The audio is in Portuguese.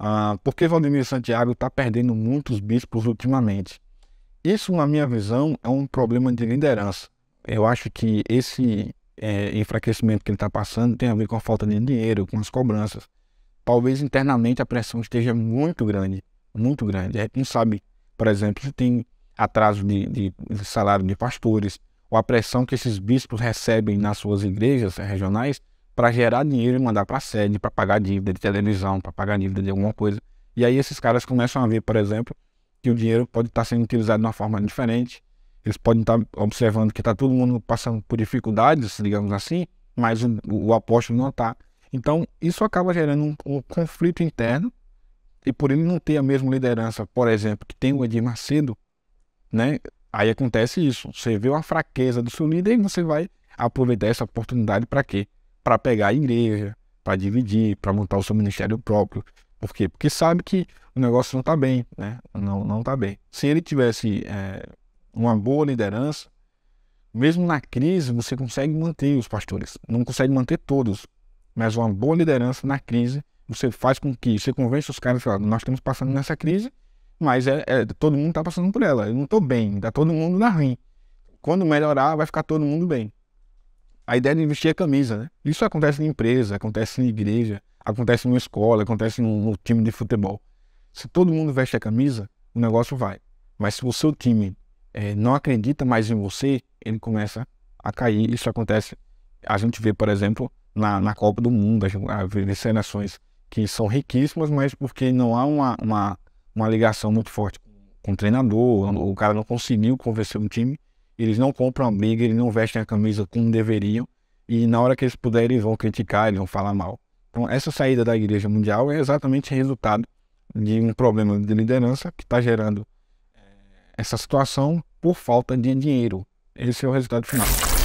Ah, por que Valdemir Santiago está perdendo muitos bispos ultimamente? Isso, na minha visão, é um problema de liderança. Eu acho que esse é, enfraquecimento que ele está passando tem a ver com a falta de dinheiro, com as cobranças. Talvez internamente a pressão esteja muito grande, muito grande. A gente não sabe, por exemplo, se tem atraso de, de, de salário de pastores, ou a pressão que esses bispos recebem nas suas igrejas regionais para gerar dinheiro e mandar para sede, para pagar dívida de televisão, para pagar dívida de alguma coisa. E aí esses caras começam a ver, por exemplo, que o dinheiro pode estar tá sendo utilizado de uma forma diferente. Eles podem estar tá observando que está todo mundo passando por dificuldades, digamos assim, mas o, o apóstolo não está. Então, isso acaba gerando um, um, conflito interno. E por ele não ter a mesma liderança, por exemplo, que tem o Edir Macedo, né? Aí acontece isso. Você vê uma fraqueza do seu líder e você vai aproveitar essa oportunidade para quê? para pegar a igreja, para dividir, para montar o seu ministério próprio. Por quê? Porque sabe que o negócio não está bem, né? Não, não está bem. Se ele tivesse é, uma boa liderança, mesmo na crise você consegue manter os pastores. Não consegue manter todos, mas uma boa liderança na crise você faz com que você convence os caras, fala, nós estamos passando nessa crise, mas é, é todo mundo está passando por ela. Eu não estou bem, está todo mundo na ruim. Quando melhorar, vai ficar todo mundo bem a ideia de vestir a é camisa, né? Isso acontece em empresa, acontece em igreja, acontece em uma escola, acontece no, no time de futebol. Se todo mundo veste a camisa, o negócio vai. Mas se o seu time é, não acredita mais em você, ele começa a cair. Isso acontece. A gente vê, por exemplo, na, na Copa do Mundo, as seleções que são riquíssimas, mas porque não há uma, uma, uma ligação muito forte com o treinador, o cara não conseguiu convencer um time, eles não compram a briga, eles não vestem a camisa como deveriam, e na hora que eles puderem, eles vão criticar, eles vão falar mal. Então, essa saída da Igreja Mundial é exatamente resultado de um problema de liderança que está gerando eh, essa situação por falta de dinheiro. Esse é o resultado final.